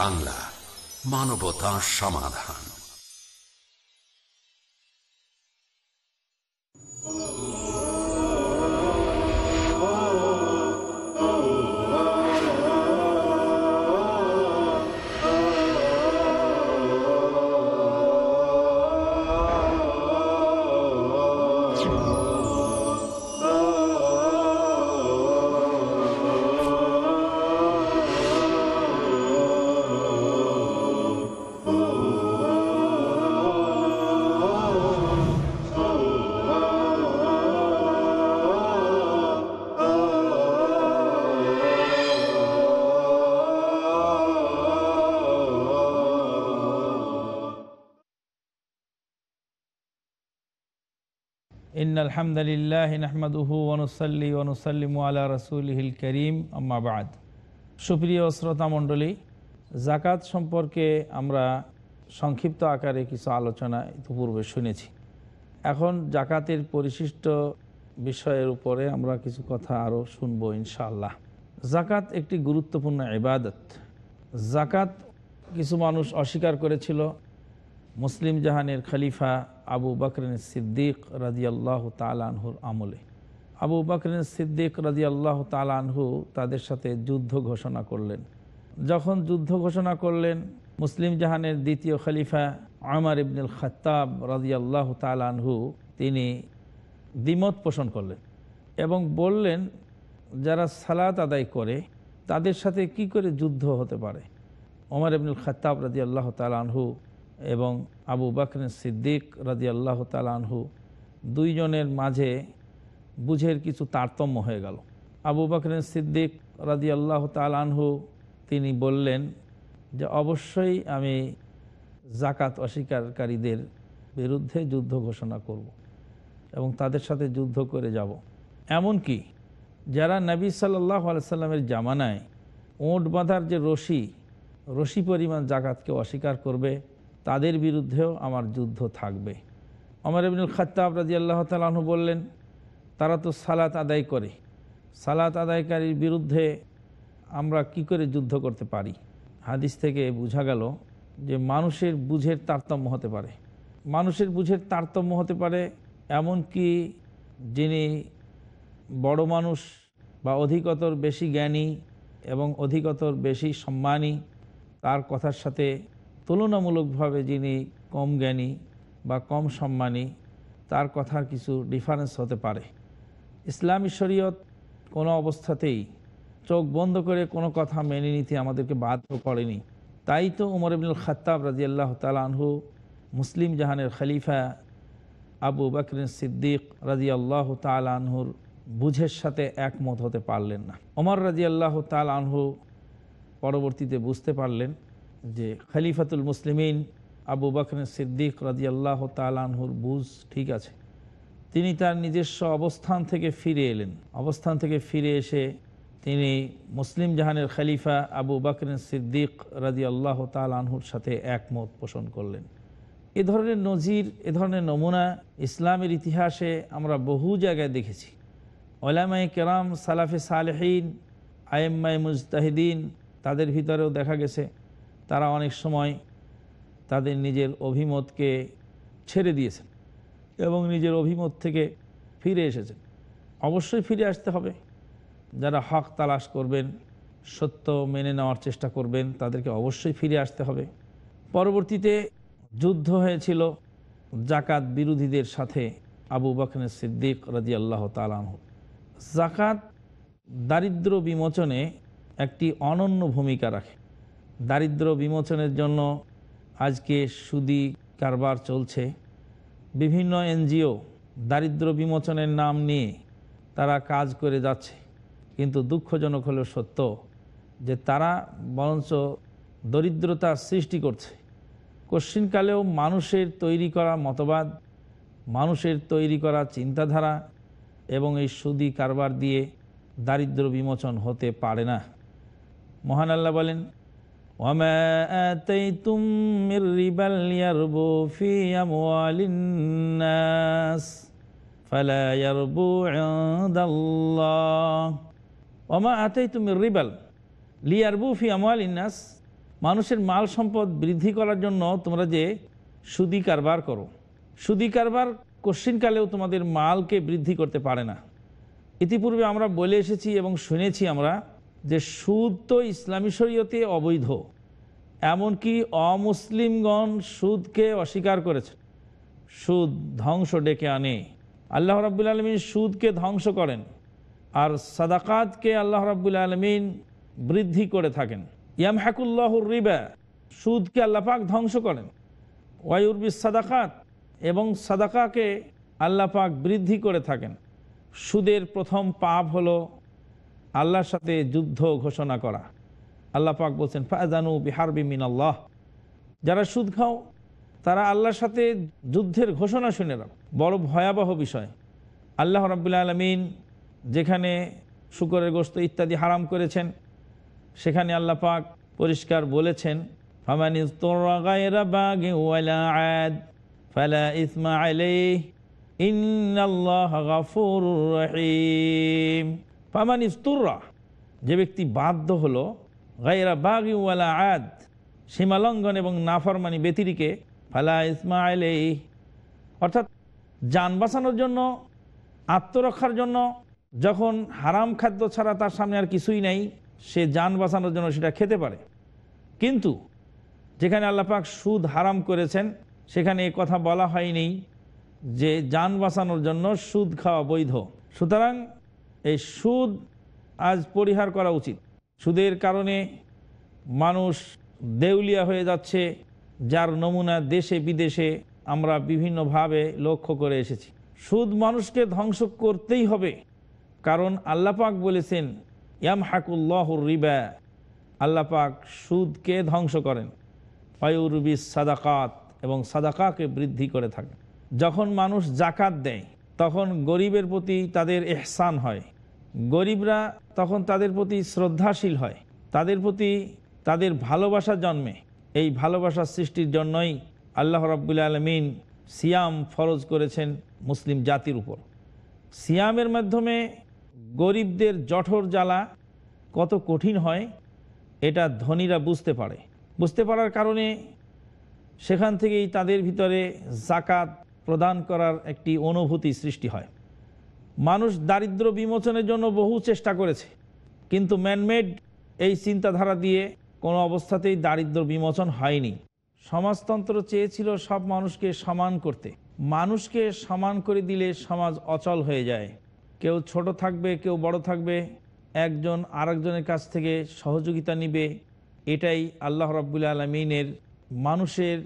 বাংলা মানবতা সমাধান إن সুপ্রিয় শ্রোতা মণ্ডলী জাকাত সম্পর্কে আমরা সংক্ষিপ্ত আকারে কিছু আলোচনা ইতিপূর্বে শুনেছি এখন জাকাতের পরিশিষ্ট বিষয়ের উপরে আমরা কিছু কথা আরও শুনব ইনশাআল্লাহ জাকাত একটি গুরুত্বপূর্ণ ইবাদত জাকাত কিছু মানুষ অস্বীকার করেছিল মুসলিম জাহানের খলিফা আবু বকরিন সিদ্দিক রাজিয়াল্লাহ তালানহুর আমলে আবু বকরিন সিদ্দিক রাজিয়াল্লাহ তালানহু তাদের সাথে যুদ্ধ ঘোষণা করলেন যখন যুদ্ধ ঘোষণা করলেন মুসলিম জাহানের দ্বিতীয় খলিফা আমার ইবনুল খত্তাব রাজিয়াল্লাহ তালানহু তিনি দ্বিমত পোষণ করলেন এবং বললেন যারা সালাত আদায় করে তাদের সাথে কি করে যুদ্ধ হতে পারে ওমর ইবনুল খত্তাব রাজি আল্লাহ তালানহু এবং আবু বাকর সিদ্দিক রাজি আল্লাহ তালানহু দুইজনের মাঝে বুঝের কিছু তারতম্য হয়ে গেল আবু বাকর সিদ্দিক রাজি আল্লাহ তালানহু তিনি বললেন যে অবশ্যই আমি জাকাত অস্বীকারীদের বিরুদ্ধে যুদ্ধ ঘোষণা করব। এবং তাদের সাথে যুদ্ধ করে যাব। এমন কি যারা নবী সাল্লাহ আলসালামের জামানায় ওঁট বাঁধার যে রশি রশি পরিমাণ জাকাতকে অস্বীকার করবে তাদের বিরুদ্ধেও আমার যুদ্ধ থাকবে অমর ইবনুল খাত্তাব রাজি আল্লাহ তালু বললেন তারা তো সালাত আদায় করে সালাত আদায়কারীর বিরুদ্ধে আমরা কি করে যুদ্ধ করতে পারি হাদিস থেকে বোঝা গেল যে মানুষের বুঝের তারতম্য হতে পারে মানুষের বুঝের তারতম্য হতে পারে এমন কি যিনি বড় মানুষ বা অধিকতর বেশি জ্ঞানী এবং অধিকতর বেশি সম্মানী তার কথার সাথে তুলনামূলকভাবে যিনি কম জ্ঞানী বা কম সম্মানী তার কথার কিছু ডিফারেন্স হতে পারে ইসলামী শরীয়ত কোনো অবস্থাতেই চোখ বন্ধ করে কোনো কথা মেনে নিতে আমাদেরকে বাধ্য করেনি তাই তো উমর ইবনুল খাত্তাব রাজিয়াল্লাহ তালহু মুসলিম জাহানের খালিফা আবু বকরিন সিদ্দিক রাজিয়াল্লাহ তালহুর বুঝের সাথে একমত হতে পারলেন না ওমর রাজিয়াল্লাহ তালহু পরবর্তীতে বুঝতে পারলেন যে খালিফাতুল মুসলিমিন আবু বকর সিদ্দিক রাজিয়াল্লাহ তালানহুর বুঝ ঠিক আছে তিনি তার নিজস্ব অবস্থান থেকে ফিরে এলেন অবস্থান থেকে ফিরে এসে তিনি মুসলিম জাহানের খালিফা আবু বকর সিদ্দিক রাজি আল্লাহ তালানহুর সাথে একমত পোষণ করলেন এ ধরনের নজির এ ধরনের নমুনা ইসলামের ইতিহাসে আমরা বহু জায়গায় দেখেছি ওলামাই কেরাম সালাফে সালেহীন আয়েম্মাই মুজতাহিদিন তাদের ভিতরেও দেখা গেছে তারা অনেক সময় তাদের নিজের অভিমতকে ছেড়ে দিয়েছেন এবং নিজের অভিমত থেকে ফিরে এসেছেন অবশ্যই ফিরে আসতে হবে যারা হক তালাশ করবেন সত্য মেনে নেওয়ার চেষ্টা করবেন তাদেরকে অবশ্যই ফিরে আসতে হবে পরবর্তীতে যুদ্ধ হয়েছিল জাকাত বিরোধীদের সাথে আবু বখনের সিদ্দিক রাজি আল্লাহ তালাহ জাকাত দারিদ্র বিমোচনে একটি অনন্য ভূমিকা রাখে দারিদ্র বিমোচনের জন্য আজকে সুদি কারবার চলছে বিভিন্ন এনজিও দারিদ্র বিমোচনের নাম নিয়ে তারা কাজ করে যাচ্ছে কিন্তু দুঃখজনক হলো সত্য যে তারা বরঞ্চ দরিদ্রতা সৃষ্টি করছে কশ্চিনকালেও মানুষের তৈরি করা মতবাদ মানুষের তৈরি করা চিন্তাধারা এবং এই সুদি কারবার দিয়ে দারিদ্র বিমোচন হতে পারে না মহান আল্লাহ বলেন وما آتيتم من ربا يربو في أموال الناس فلا يربو عند الله وما آتيتم من ربا লিয়ারবু ফি আমাল ইন্নাস মানুষের মাল সম্পদ বৃদ্ধি করার জন্য তোমরা যে সুদি কারবার করো সুদি কারবার কশ্চিনকালেও তোমাদের মালকে বৃদ্ধি করতে পারে না ইতিপূর্বে আমরা বলে এসেছি এবং শুনেছি আমরা যে সুদ তো ইসলামী শরীয়তে অবৈধ এমনকি অমুসলিমগণ সুদকে অস্বীকার করেছে সুদ ধ্বংস ডেকে আনে আল্লাহ রাবুল আলমিন সুদকে ধ্বংস করেন আর সাদাকাতকে আল্লাহ রাবুল আলমিন বৃদ্ধি করে থাকেন ইয়াম হাকুল্লাহুর রিবা সুদকে আল্লাপাক ধ্বংস করেন ওয়াইউরবি সাদাকাত এবং সাদাকাকে আল্লাপাক বৃদ্ধি করে থাকেন সুদের প্রথম পাপ হলো আল্লাহর সাথে যুদ্ধ ঘোষণা করা আল্লাহ পাক বলছেন ফাজানু বিহার বিমিন আল্লাহ যারা সুদ খাও তারা আল্লাহর সাথে যুদ্ধের ঘোষণা শুনে রাখ বড় ভয়াবহ বিষয় আল্লাহ রাবুল্লা আলমিন যেখানে শুকরের গোস্ত ইত্যাদি হারাম করেছেন সেখানে আল্লাহ পাক পরিষ্কার বলেছেন ফামানিজ ফামান ইস্তুররা যে ব্যক্তি বাধ্য হলো গাইরা বাগিওয়ালা আদ সীমালঙ্ঘন এবং নাফরমানি ব্যতিরিকে ফালা ইসমাইল এই অর্থাৎ যান বাঁচানোর জন্য আত্মরক্ষার জন্য যখন হারাম খাদ্য ছাড়া তার সামনে আর কিছুই নাই সে যান বাঁচানোর জন্য সেটা খেতে পারে কিন্তু যেখানে আল্লাপাক সুদ হারাম করেছেন সেখানে এ কথা বলা হয়নি যে যান বাঁচানোর জন্য সুদ খাওয়া বৈধ সুতরাং এই সুদ আজ পরিহার করা উচিত সুদের কারণে মানুষ দেউলিয়া হয়ে যাচ্ছে যার নমুনা দেশে বিদেশে আমরা বিভিন্নভাবে লক্ষ্য করে এসেছি সুদ মানুষকে ধ্বংস করতেই হবে কারণ আল্লাপাক বলেছেন ইয়াম হাকুল্লাহর রিবা আল্লাপাক সুদকে ধ্বংস করেন ফায়ুরবিস সাদাকাত এবং সাদাকাকে বৃদ্ধি করে থাকেন যখন মানুষ জাকাত দেয় তখন গরিবের প্রতি তাদের এহসান হয় গরিবরা তখন তাদের প্রতি শ্রদ্ধাশীল হয় তাদের প্রতি তাদের ভালোবাসা জন্মে এই ভালোবাসা সৃষ্টির জন্যই আল্লাহ রাব্বুল আলমিন সিয়াম ফরজ করেছেন মুসলিম জাতির উপর সিয়ামের মাধ্যমে গরিবদের জঠর জ্বালা কত কঠিন হয় এটা ধনীরা বুঝতে পারে বুঝতে পারার কারণে সেখান থেকেই তাদের ভিতরে জাকাত প্রদান করার একটি অনুভূতি সৃষ্টি হয় মানুষ দারিদ্র বিমোচনের জন্য বহু চেষ্টা করেছে কিন্তু ম্যানমেড এই চিন্তাধারা দিয়ে কোনো অবস্থাতেই দারিদ্র বিমোচন হয়নি সমাজতন্ত্র চেয়েছিল সব মানুষকে সমান করতে মানুষকে সমান করে দিলে সমাজ অচল হয়ে যায় কেউ ছোট থাকবে কেউ বড় থাকবে একজন আরেকজনের কাছ থেকে সহযোগিতা নিবে এটাই আল্লাহ রব্বুল্লা আলমিনের মানুষের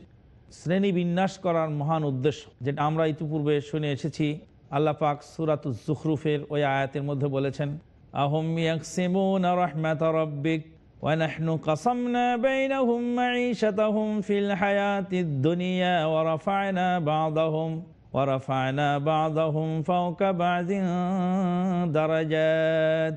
শ্রেণী বিন্যাস করার মহান উদ্দেশ্য যেটা আমরা ইতিপূর্বে শুনে এসেছি আল্লাহ পাক সুরাত জুখরুফের ওই আয়াতের মধ্যে বলেছেন আহমিয়া রব্বিক ونحن قسمنا بينهم معيشتهم في الحياة الدنيا ورفعنا بعضهم ورفعنا بعضهم فوق بعض درجات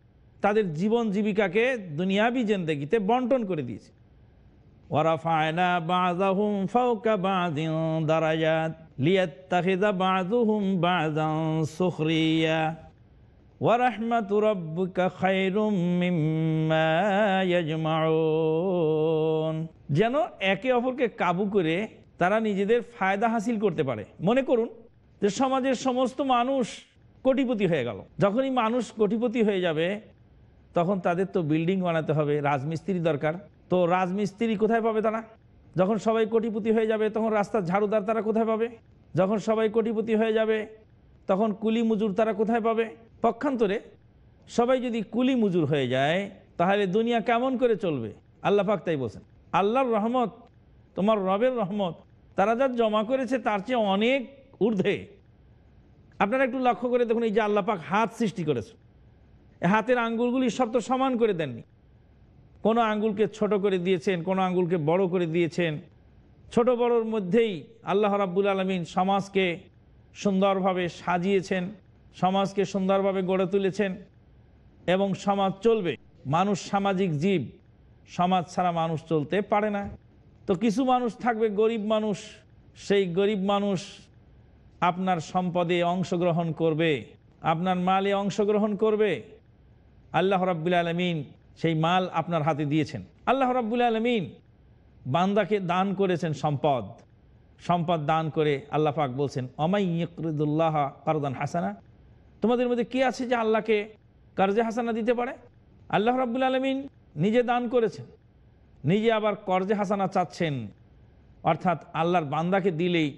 তাদের জীবন জীবিকাকে দুনিয়াবি জেন্দেগিতে বন্টন করে দিয়েছে যেন একে অপরকে কাবু করে তারা নিজেদের ফায়দা হাসিল করতে পারে মনে করুন যে সমাজের সমস্ত মানুষ কোটিপতি হয়ে গেল যখনই মানুষ কোটিপতি হয়ে যাবে তখন তাদের তো বিল্ডিং বানাতে হবে রাজমিস্ত্রি দরকার তো রাজমিস্ত্রি কোথায় পাবে তারা যখন সবাই কোটিপতি হয়ে যাবে তখন রাস্তার ঝাড়ুদার তারা কোথায় পাবে যখন সবাই কোটিপতি হয়ে যাবে তখন কুলি মুজুর তারা কোথায় পাবে পক্ষান্তরে সবাই যদি কুলি মুজুর হয়ে যায় তাহলে দুনিয়া কেমন করে চলবে আল্লাহ পাক তাই বলছেন আল্লাহর রহমত তোমার রবের রহমত তারা যা জমা করেছে তার চেয়ে অনেক ঊর্ধ্বে আপনারা একটু লক্ষ্য করে দেখুন এই যে আল্লাপাক হাত সৃষ্টি করেছে হাতের আঙ্গুলগুলি সব তো সমান করে দেননি কোনো আঙ্গুলকে ছোট করে দিয়েছেন কোনো আঙ্গুলকে বড় করে দিয়েছেন ছোট বড়োর মধ্যেই আল্লাহ রাব্বুল আলমিন সমাজকে সুন্দরভাবে সাজিয়েছেন সমাজকে সুন্দরভাবে গড়ে তুলেছেন এবং সমাজ চলবে মানুষ সামাজিক জীব সমাজ ছাড়া মানুষ চলতে পারে না তো কিছু মানুষ থাকবে গরিব মানুষ সেই গরিব মানুষ আপনার সম্পদে অংশগ্রহণ করবে আপনার মালে অংশগ্রহণ করবে আল্লাহ রাব্বুল আলমিন সেই মাল আপনার হাতে দিয়েছেন আল্লাহ রাব্বুল আলমিন বান্দাকে দান করেছেন সম্পদ সম্পদ দান করে আল্লাহ পাক বলছেন অমাই ইকরুদুল্লাহ কারদান হাসানা তোমাদের মধ্যে কে আছে যে আল্লাহকে কর্জে হাসানা দিতে পারে আল্লাহ রাব্বুল আলমিন নিজে দান করেছেন নিজে আবার কর্জে হাসানা চাচ্ছেন অর্থাৎ আল্লাহর বান্দাকে দিলেই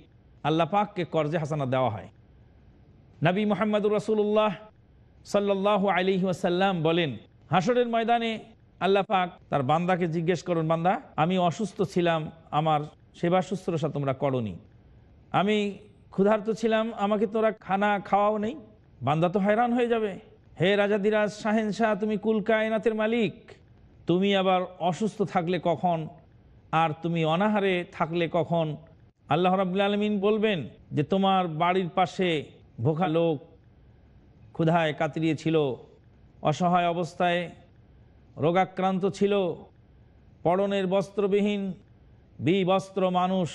আল্লাহ পাককে কর্জে হাসানা দেওয়া হয় নবী মোহাম্মদুর রসুল্লাহ সাল্লাহ আলি ওয়াসাল্লাম বলেন হাসরের ময়দানে আল্লাহ পাক তার বান্দাকে জিজ্ঞেস করুন বান্দা আমি অসুস্থ ছিলাম আমার সেবা শুশ্রূষা তোমরা করনি আমি ক্ষুধার্ত ছিলাম আমাকে তোরা খানা খাওয়াও নেই বান্দা তো হয়রান হয়ে যাবে হে রাজা দিরাজ শাহেন শাহ তুমি কুল কায়নাতের মালিক তুমি আবার অসুস্থ থাকলে কখন আর তুমি অনাহারে থাকলে কখন আল্লাহ রাবুল আলমিন বলবেন যে তোমার বাড়ির পাশে ভোখা লোক ক্ষুধায় কাতরিয়েছিল অসহায় অবস্থায় রোগাক্রান্ত ছিল পড়নের বস্ত্রবিহীন বিবস্ত্র মানুষ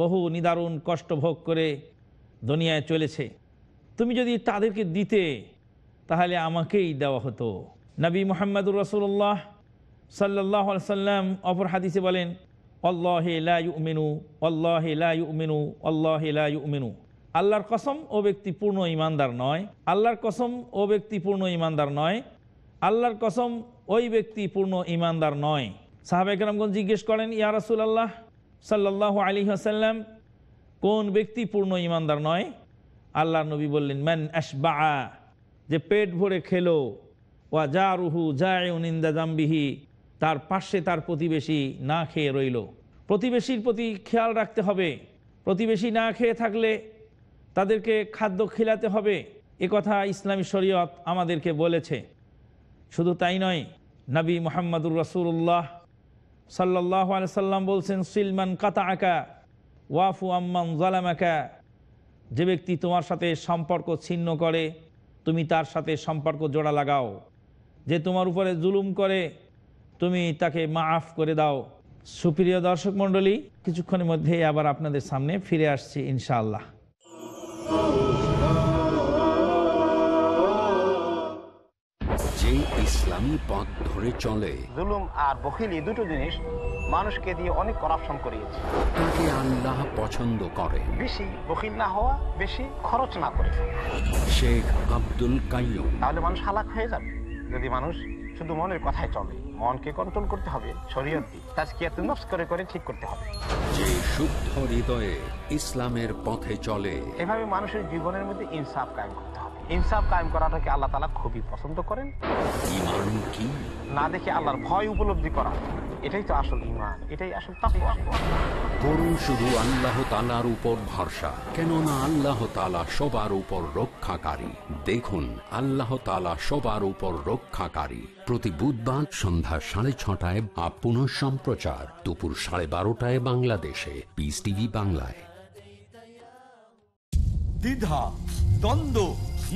বহু নিদারুণ কষ্ট ভোগ করে দুনিয়ায় চলেছে তুমি যদি তাদেরকে দিতে তাহলে আমাকেই দেওয়া হতো নবী মোহাম্মদুর রসুল্লাহ সাল্লাহ সাল্লাম অপর হাদিসে বলেন অল্লাহ উমেনু অল্লাহ মিনু অল্লাহ মিনু আল্লাহর কসম ও ব্যক্তি পূর্ণ ইমানদার নয় আল্লাহর কসম ও ব্যক্তি পূর্ণ ইমানদার নয় আল্লাহর কসম ওই ব্যক্তি পূর্ণ ইমানদার নয় সাহাবেকরামগঞ্জ জিজ্ঞেস করেন ইয়া রাসুল আল্লাহ সাল্লাহ আলী হাসাল্লাম কোন ব্যক্তি পূর্ণ ইমানদার নয় আল্লাহ নবী বললেন ম্যান আশবা যে পেট ভরে খেলো ওয়া যা রুহু জায়নিন্দা জাম্বিহি তার পাশে তার প্রতিবেশী না খেয়ে রইল প্রতিবেশীর প্রতি খেয়াল রাখতে হবে প্রতিবেশী না খেয়ে থাকলে তাদেরকে খাদ্য খিলাতে হবে এ কথা ইসলামী শরীয়ত আমাদেরকে বলেছে শুধু তাই নয় নবী মোহাম্মদুর রসুল্লাহ সাল্লাহ সাল্লাম বলছেন সিলমান কাতা আঁকা ওয়াফু আম্মান আঁকা যে ব্যক্তি তোমার সাথে সম্পর্ক ছিন্ন করে তুমি তার সাথে সম্পর্ক জোড়া লাগাও যে তোমার উপরে জুলুম করে তুমি তাকে মাফ করে দাও সুপ্রিয় দর্শক মণ্ডলী কিছুক্ষণের মধ্যেই আবার আপনাদের সামনে ফিরে আসছি ইনশাআল্লাহ যে পথ ধরে চলে আর এই দুটো জিনিস মানুষকে দিয়ে অনেক করাপশন করিয়েছে তাকে আল্লাহ পছন্দ করে বেশি না হওয়া বেশি খরচ না শেখ আব্দুল কাইম তাহলে মানুষ হালাক হয়ে যাবে যদি মানুষ শুধু মনের কথায় চলে মনকে কন্ট্রোল করতে হবে শরীয়ত দিয়ে করে করে ঠিক করতে হবে যে শুদ্ধ হৃদয়ে ইসলামের পথে চলে এভাবে মানুষের জীবনের মধ্যে ইনসাফ কায়েম করতে হবে ইনসাফ কায়েম করাটাকে আল্লাহ তালা খুবই পছন্দ করেন কি না দেখে আল্লাহর ভয় উপলব্ধি করা এটাই তো আসল ইমান এটাই আসল করুন শুধু আল্লাহ তালার উপর ভরসা কেননা আল্লাহ তালা সবার উপর রক্ষাকারী দেখুন আল্লাহ তালা সবার উপর রক্ষাকারী প্রতি বুধবার সন্ধ্যা সাড়ে ছটায় বা পুনঃ সম্প্রচার দুপুর সাড়ে বারোটায় বাংলাদেশে পিস টিভি বাংলায় দ্বিধা দ্বন্দ্ব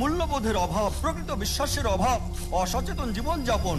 মূল্যবোধের অভাব প্রকৃত বিশ্বাসের অভাব অসচেতন জীবনযাপন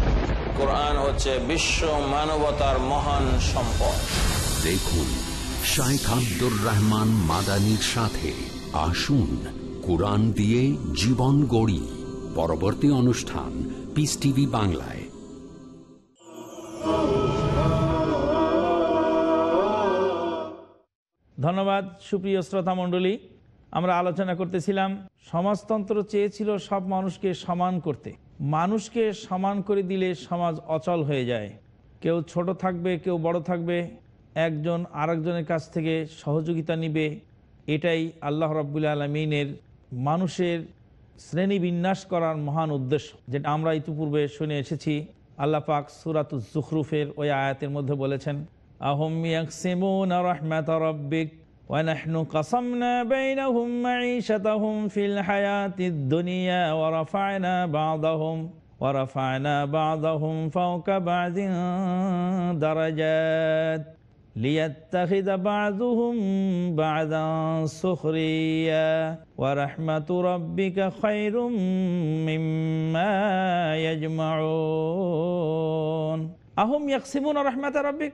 কোরআন হচ্ছে বিশ্ব মানবতার মহান সম্পদ দেখুন শাইখ আব্দুর রহমান মাদানির সাথে আসুন কোরআন দিয়ে জীবন গড়ি পরবর্তী অনুষ্ঠান পিস টিভি বাংলায় ধন্যবাদ সুপ্রিয় শ্রোতা মণ্ডলী আমরা আলোচনা করতেছিলাম সমাজতন্ত্র চেয়েছিল সব মানুষকে সমান করতে মানুষকে সমান করে দিলে সমাজ অচল হয়ে যায় কেউ ছোট থাকবে কেউ বড় থাকবে একজন আরেকজনের কাছ থেকে সহযোগিতা নিবে এটাই আল্লাহ রব্বুল্লা আলমিনের মানুষের শ্রেণী বিন্যাস করার মহান উদ্দেশ্য যেটা আমরা ইতিপূর্বে শুনে এসেছি আল্লাহ পাক সুরাত জুখরুফের ওই আয়াতের মধ্যে বলেছেন আহমিয়াক রহমাত রব্বিক ونحن قصمنا بينهم معيشتهم في الحياة الدنيا ورفعنا بعضهم ورفعنا بعضهم فوق بعض درجات ليتخذ بعضهم بعضا سخريا ورحمة ربك خير مما يجمعون أهم يقسمون رحمة ربك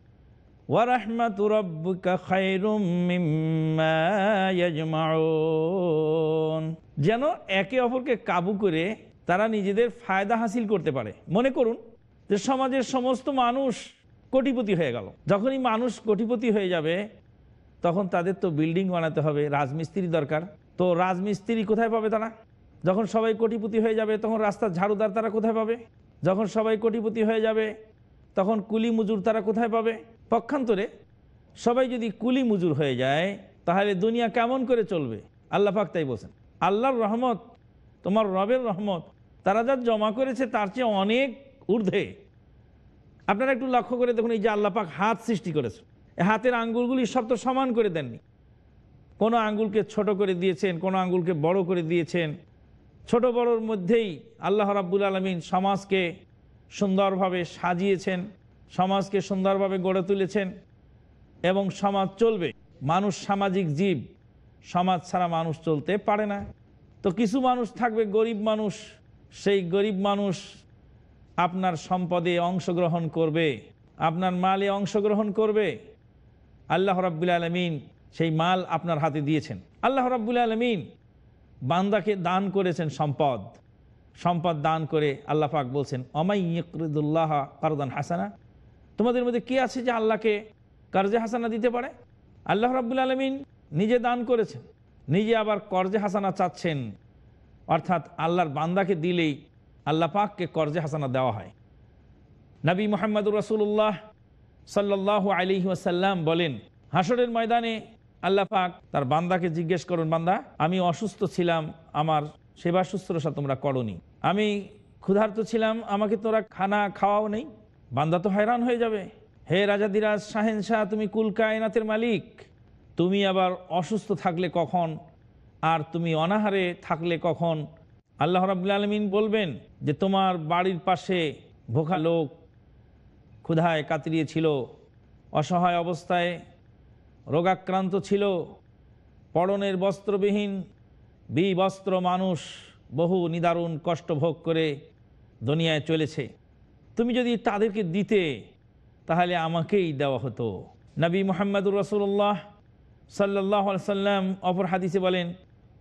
ورحمة ربك خير مما يجمعون যেন একে অপরকে কাবু করে তারা নিজেদের ফায়দা হাসিল করতে পারে মনে করুন যে সমাজের সমস্ত মানুষ কোটিপতি হয়ে গেল যখনই মানুষ কোটিপতি হয়ে যাবে তখন তাদের তো বিল্ডিং বানাতে হবে রাজমিস্ত্রি দরকার তো রাজমিস্ত্রি কোথায় পাবে তারা যখন সবাই কোটিপতি হয়ে যাবে তখন রাস্তার ঝাড়ুদার তারা কোথায় পাবে যখন সবাই কোটিপতি হয়ে যাবে তখন কুলি মজুর তারা কোথায় পাবে পক্ষান্তরে সবাই যদি কুলি মুজুর হয়ে যায় তাহলে দুনিয়া কেমন করে চলবে আল্লাহ পাক তাই বলছেন আল্লাহর রহমত তোমার রবের রহমত তারা যা জমা করেছে তার চেয়ে অনেক ঊর্ধ্বে আপনারা একটু লক্ষ্য করে দেখুন এই যে আল্লাহ পাক হাত সৃষ্টি করেছে হাতের আঙ্গুলগুলি সব তো সমান করে দেননি কোনো আঙ্গুলকে ছোট করে দিয়েছেন কোনো আঙ্গুলকে বড় করে দিয়েছেন ছোট বড়র মধ্যেই আল্লাহ রাব্বুল আলমিন সমাজকে সুন্দরভাবে সাজিয়েছেন সমাজকে সুন্দরভাবে গড়ে তুলেছেন এবং সমাজ চলবে মানুষ সামাজিক জীব সমাজ ছাড়া মানুষ চলতে পারে না তো কিছু মানুষ থাকবে গরিব মানুষ সেই গরিব মানুষ আপনার সম্পদে অংশগ্রহণ করবে আপনার মালে অংশগ্রহণ করবে আল্লাহ রাব্বুল আলমিন সেই মাল আপনার হাতে দিয়েছেন আল্লাহ রাব্বুল আলমিন বান্দাকে দান করেছেন সম্পদ সম্পদ দান করে আল্লাহ পাক বলছেন অমাই ইকরুদুল্লাহ কারদান হাসানা তোমাদের মধ্যে কে আছে যে আল্লাহকে কর্জে হাসানা দিতে পারে আল্লাহ রাবুল আলমিন নিজে দান করেছেন নিজে আবার কর্জে হাসানা চাচ্ছেন অর্থাৎ আল্লাহর বান্দাকে দিলেই আল্লাহ পাককে কর্জে হাসানা দেওয়া হয় নবী মোহাম্মদুর রসুল্লাহ সাল্লাহ আলি ওয়াসাল্লাম বলেন হাসরের ময়দানে আল্লাহ পাক তার বান্দাকে জিজ্ঞেস করুন বান্দা আমি অসুস্থ ছিলাম আমার সেবা শুশ্রূষা তোমরা করনি আমি ক্ষুধার্ত ছিলাম আমাকে তোরা খানা খাওয়াও নেই বান্দা তো হয়রান হয়ে যাবে হে রাজাদিরাজ শাহেন শাহ তুমি কুল কায়নাতের মালিক তুমি আবার অসুস্থ থাকলে কখন আর তুমি অনাহারে থাকলে কখন আল্লাহ রাবুল আলমিন বলবেন যে তোমার বাড়ির পাশে ভোখা লোক ক্ষুধায় কাতরিয়েছিল অসহায় অবস্থায় রোগাক্রান্ত ছিল পড়নের বস্ত্রবিহীন বিবস্ত্র মানুষ বহু নিদারুণ কষ্ট ভোগ করে দুনিয়ায় চলেছে তুমি যদি তাদেরকে দিতে তাহলে আমাকেই দেওয়া হতো নবী মোহাম্মদুর রসুল্লাহ সাল্লাহ সাল্লাম অপর হাদিসে বলেন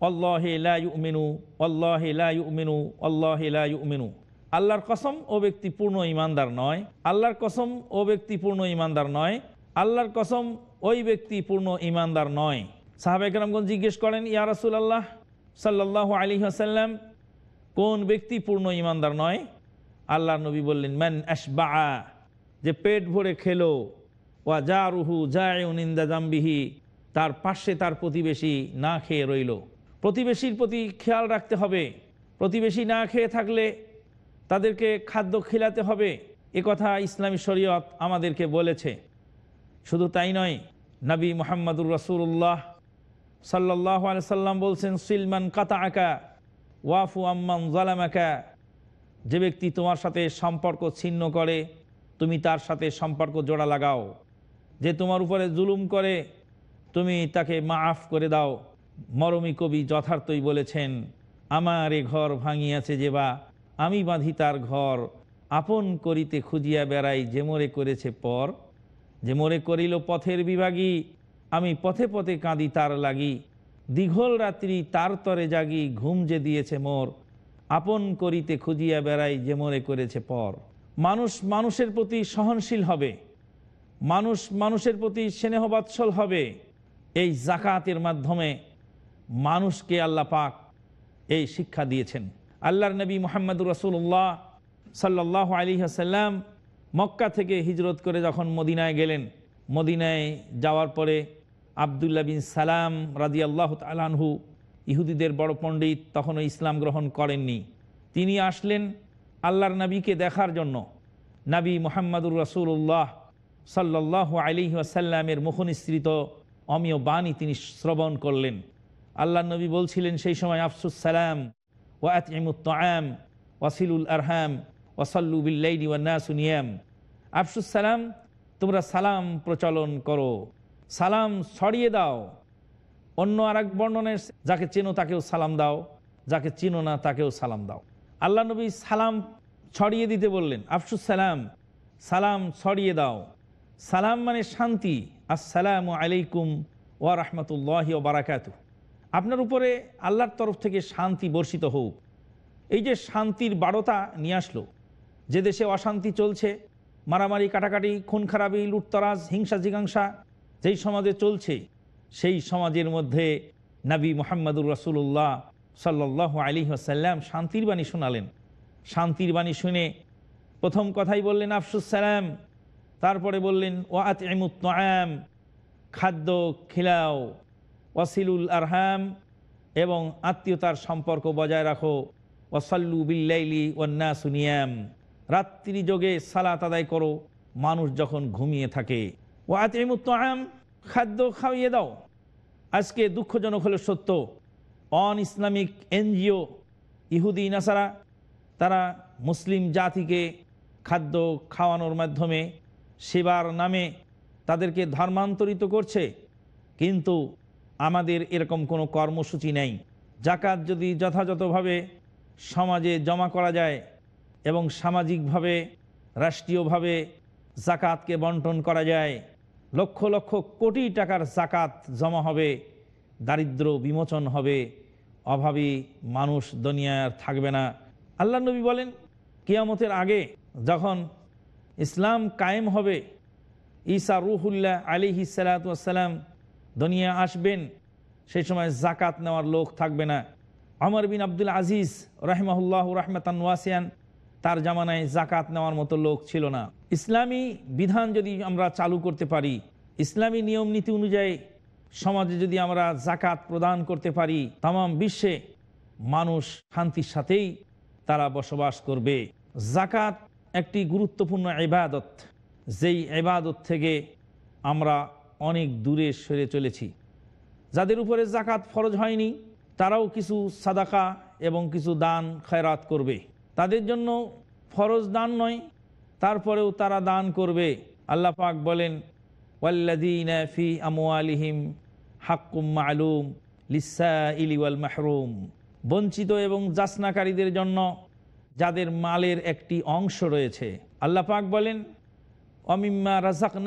অল্লাহেলাইমেনু অল্লাহেলাইমেনু অল্লাহেলাইমেনু আল্লাহর কসম ও ব্যক্তি পূর্ণ ইমানদার নয় আল্লাহর কসম ও ব্যক্তি পূর্ণ ইমানদার নয় আল্লাহর কসম ওই ব্যক্তি পূর্ণ ইমানদার নয় সাহাবেকরামগঞ্জ জিজ্ঞেস করেন ইয়া রসুল আল্লাহ সাল্লাহ আলী আসাল্লাম কোন ব্যক্তি পূর্ণ ইমানদার নয় আল্লাহ নবী বললেন ম্যান অ্যাশবা যে পেট ভরে খেলো ওয়া যা রুহু জায়নিন্দা জাম্বিহি তার পাশে তার প্রতিবেশী না খেয়ে রইল প্রতিবেশীর প্রতি খেয়াল রাখতে হবে প্রতিবেশী না খেয়ে থাকলে তাদেরকে খাদ্য খিলাতে হবে এ কথা ইসলামী শরীয়ত আমাদেরকে বলেছে শুধু তাই নয় নবী মোহাম্মদুর রসুল্লাহ সাল্লাহ সাল্লাম বলছেন সিলমান কাতা আঁকা ওয়াফু আম্মান আঁকা যে ব্যক্তি তোমার সাথে সম্পর্ক ছিন্ন করে তুমি তার সাথে সম্পর্ক জোড়া লাগাও যে তোমার উপরে জুলুম করে তুমি তাকে মাফ করে দাও মরমী কবি যথার্থই বলেছেন আমার এ ঘর ভাঙিয়াছে যে বা আমি বাঁধি তার ঘর আপন করিতে খুঁজিয়া বেড়াই যে মোরে করেছে পর যে মোরে করিল পথের বিভাগী আমি পথে পথে কাঁদি তার লাগি দীঘল রাত্রি তার তরে জাগি ঘুম যে দিয়েছে মোর আপন করিতে খুঁজিয়া বেড়াই যে মনে করেছে পর মানুষ মানুষের প্রতি সহনশীল হবে মানুষ মানুষের প্রতি স্নেহবাৎসল হবে এই জাকাতের মাধ্যমে মানুষকে আল্লাহ পাক এই শিক্ষা দিয়েছেন আল্লাহর নবী মোহাম্মদুর রসুল্লাহ সাল্লাহ আলী হাসাল্লাম মক্কা থেকে হিজরত করে যখন মদিনায় গেলেন মদিনায় যাওয়ার পরে আবদুল্লা বিন সালাম রাজি আল্লাহ তালাহু ইহুদিদের বড় পণ্ডিত তখনও ইসলাম গ্রহণ করেননি তিনি আসলেন আল্লাহর নবীকে দেখার জন্য নাবী মোহাম্মদুর রসুল্লাহ সাল্লাহ আলি আসাল্লামের মুখনিসৃত অমীয় বাণী তিনি শ্রবণ করলেন আল্লাহ নবী বলছিলেন সেই সময় আফসুস সালাম ওয়াত ইমুত্তাম ওয়াসিলুল আরহাম না ওয়ান্নাসুনিয়াম আফসুস সালাম তোমরা সালাম প্রচলন করো সালাম ছড়িয়ে দাও অন্য আর এক বর্ণনে যাকে চেনো তাকেও সালাম দাও যাকে চিনো না তাকেও সালাম দাও আল্লাহ নবী সালাম ছড়িয়ে দিতে বললেন আফসুস সালাম সালাম ছড়িয়ে দাও সালাম মানে শান্তি আসসালাম আলাইকুম ওয়া রহমতুল্লাহ ও বারাকাত আপনার উপরে আল্লাহর তরফ থেকে শান্তি বর্ষিত হোক এই যে শান্তির বারতা নিয়ে আসলো যে দেশে অশান্তি চলছে মারামারি কাটাকাটি খুন খারাপি লুটতরাজ হিংসা জিগাংসা যেই সমাজে চলছে সেই সমাজের মধ্যে নাবী মোহাম্মদুর রসুল্লাহ সাল্লাহ আলী আসাল্লাম শান্তির বাণী শোনালেন শান্তির বাণী শুনে প্রথম কথাই বললেন আফসুসালাম তারপরে বললেন ওয়াত এমুত্তাম খাদ্য খিলাও ওয়াসিলুল আরহাম এবং আত্মীয়তার সম্পর্ক বজায় রাখো ওয়াসাল্লু বিল্লাইলি ওয়ান্না সুনিয়াম রাত্রি যোগে সালাত আদায় করো মানুষ যখন ঘুমিয়ে থাকে ওয়াত এমুত্তাম খাদ্য খাওয়িয়ে দাও আজকে দুঃখজনক হলো সত্য অন ইসলামিক এনজিও ইহুদি নাসারা তারা মুসলিম জাতিকে খাদ্য খাওয়ানোর মাধ্যমে সেবার নামে তাদেরকে ধর্মান্তরিত করছে কিন্তু আমাদের এরকম কোনো কর্মসূচি নেই জাকাত যদি যথাযথভাবে সমাজে জমা করা যায় এবং সামাজিকভাবে রাষ্ট্রীয়ভাবে জাকাতকে বন্টন করা যায় লক্ষ লক্ষ কোটি টাকার জাকাত জমা হবে দারিদ্র বিমোচন হবে অভাবী মানুষ আর থাকবে না আল্লাহ নবী বলেন কিয়ামতের আগে যখন ইসলাম কায়েম হবে ঈসা রুহুল্লাহ আলিহি সালাতাম দুনিয়া আসবেন সেই সময় জাকাত নেওয়ার লোক থাকবে না আমর বিন আব্দুল আজিজ রহমাহুল্লাহ রহমতান ওয়াসিয়ান তার জামানায় জাকাত নেওয়ার মতো লোক ছিল না ইসলামী বিধান যদি আমরা চালু করতে পারি ইসলামী নিয়ম নীতি অনুযায়ী সমাজে যদি আমরা জাকাত প্রদান করতে পারি তাম বিশ্বে মানুষ শান্তির সাথেই তারা বসবাস করবে জাকাত একটি গুরুত্বপূর্ণ এবাদত যেই এবাদত থেকে আমরা অনেক দূরে সরে চলেছি যাদের উপরে জাকাত ফরজ হয়নি তারাও কিছু সাদাকা এবং কিছু দান খায়রাত করবে তাদের জন্য ফরজ দান নয় তারপরেও তারা দান করবে আল্লাহ পাক বলেন ওয়াল্লাদিন আমিহিম হাক্কুম আলুম লিসা ইলিওয়াল মাহরুম বঞ্চিত এবং যাচনাকারীদের জন্য যাদের মালের একটি অংশ রয়েছে আল্লাহ পাক বলেন অমিম্মা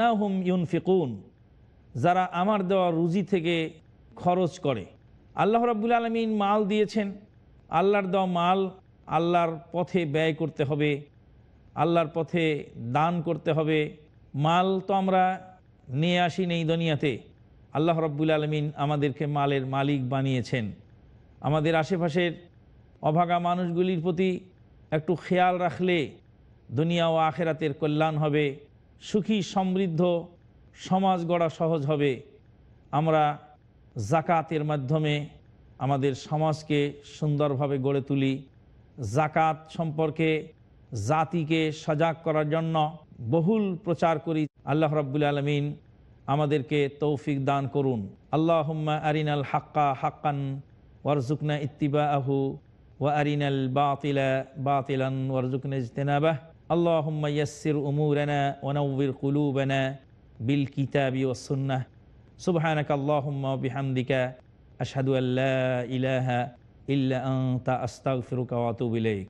না হুম ইউনফিকুন যারা আমার দেওয়া রুজি থেকে খরচ করে আল্লাহ রাবুল আলমিন মাল দিয়েছেন আল্লাহর দেওয়া মাল আল্লাহর পথে ব্যয় করতে হবে আল্লাহর পথে দান করতে হবে মাল তো আমরা নিয়ে আসি নেই দুনিয়াতে আল্লাহ রব্বুল আলমিন আমাদেরকে মালের মালিক বানিয়েছেন আমাদের আশেপাশের অভাগা মানুষগুলির প্রতি একটু খেয়াল রাখলে দুনিয়া ও আখেরাতের কল্যাণ হবে সুখী সমৃদ্ধ সমাজ গড়া সহজ হবে আমরা জাকাতের মাধ্যমে আমাদের সমাজকে সুন্দরভাবে গড়ে তুলি জাকাত সম্পর্কে জাতিকে সজাগ করার জন্য বহুল প্রচার করি আল্লাহ রব্বুল আলমিন আমাদেরকে তৌফিক দান করুন আল্লাহ আরিনাল হাক্কা হাক্কান ওয়ারজুকনা ইত্তিবা আহু ও আরিনাল বাতিলা বাতিলান ওয়ারজুকনা ইজতেনাবাহ আল্লাহ ইয়াসির উমুরানা ওনাউবির কুলুবানা বিল কিতাবি ও সুন্নাহ সুবহানাক আল্লাহ বিহামদিকা আশহাদু আল্লাহ ইলাহা إلا أنت أستغفرك وأتوب إليك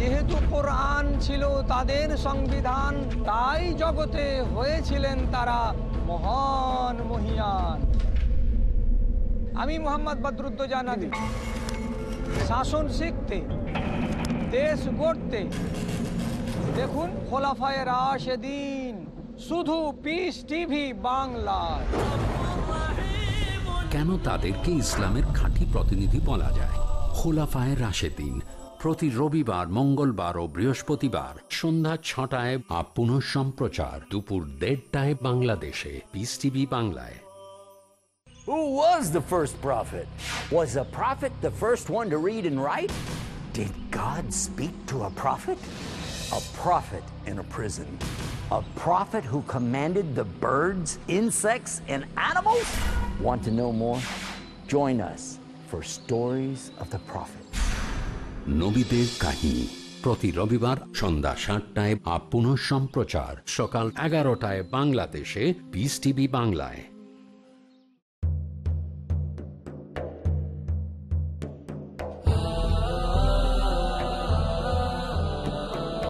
যেহেতু কোরআন ছিল তাদের সংবিধান তাই জগতে হয়েছিলেন তারা মহান মহিয়ান আমি মোহাম্মদ বদরুদ্দোজা নদী শাসন শিখতে দেশ গড়তে দেখুন খোলাফায় রাশেদিন শুধু পিস টিভি বাংলায় কেন তাদেরকে ইসলামের খাঁটি প্রতিনিধি বলা যায় খোলাফায় রাশেদিন প্রতি রবিবার মঙ্গলবার ও বৃহস্পতিবার সন্ধ্যা ছটায় পুনঃ সম্প্রচার দুপুর দেড়টায় বাংলাদেশে পিস টিভি বাংলায় Who was the first prophet? Was a prophet the first one to read and write? Did God speak to a prophet? A prophet in a prison. A prophet who commanded the birds, insects, and animals? Want to know more? Join us for Stories of the Prophet. নবীদের কাহিনী প্রতি রবিবার সন্ধ্যা সাতটায় up সম্প্রচার সকাল এগারোটায় বাংলাদেশে বিস টিভি বাংলায়